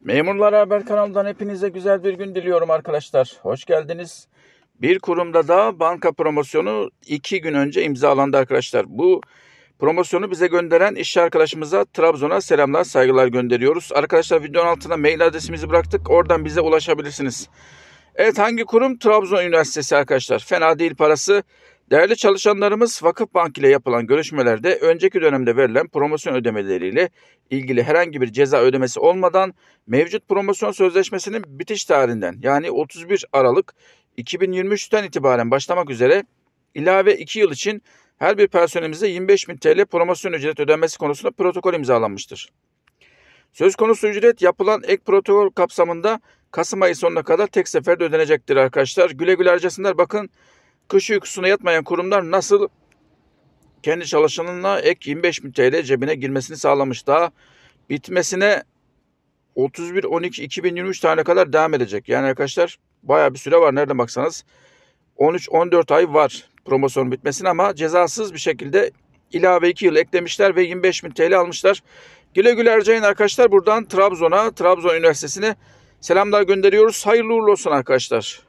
Memurlar Haber kanalından hepinize güzel bir gün diliyorum arkadaşlar. Hoş geldiniz. Bir kurumda da banka promosyonu iki gün önce imzalandı arkadaşlar. Bu promosyonu bize gönderen iş arkadaşımıza Trabzon'a selamlar saygılar gönderiyoruz. Arkadaşlar videonun altına mail adresimizi bıraktık. Oradan bize ulaşabilirsiniz. Evet hangi kurum? Trabzon Üniversitesi arkadaşlar. Fena değil parası. Değerli çalışanlarımız bank ile yapılan görüşmelerde önceki dönemde verilen promosyon ödemeleriyle ilgili herhangi bir ceza ödemesi olmadan mevcut promosyon sözleşmesinin bitiş tarihinden yani 31 Aralık 2023'ten itibaren başlamak üzere ilave 2 yıl için her bir personelimize 25.000 TL promosyon ücret ödenmesi konusunda protokol imzalanmıştır. Söz konusu ücret yapılan ek protokol kapsamında Kasım ayı sonuna kadar tek seferde ödenecektir arkadaşlar. Güle güle harcasınlar bakın Kış uykusuna yatmayan kurumlar nasıl kendi çalışanına ek 25 bin TL cebine girmesini sağlamış. Daha bitmesine 31-12-2023 tane kadar devam edecek. Yani arkadaşlar baya bir süre var nereden baksanız. 13-14 ay var promosyon bitmesine ama cezasız bir şekilde ilave 2 yıl eklemişler ve 25 bin TL almışlar. Güle güle harcayın arkadaşlar. Buradan Trabzon'a, Trabzon Üniversitesi'ne selamlar gönderiyoruz. Hayırlı uğurlu olsun arkadaşlar.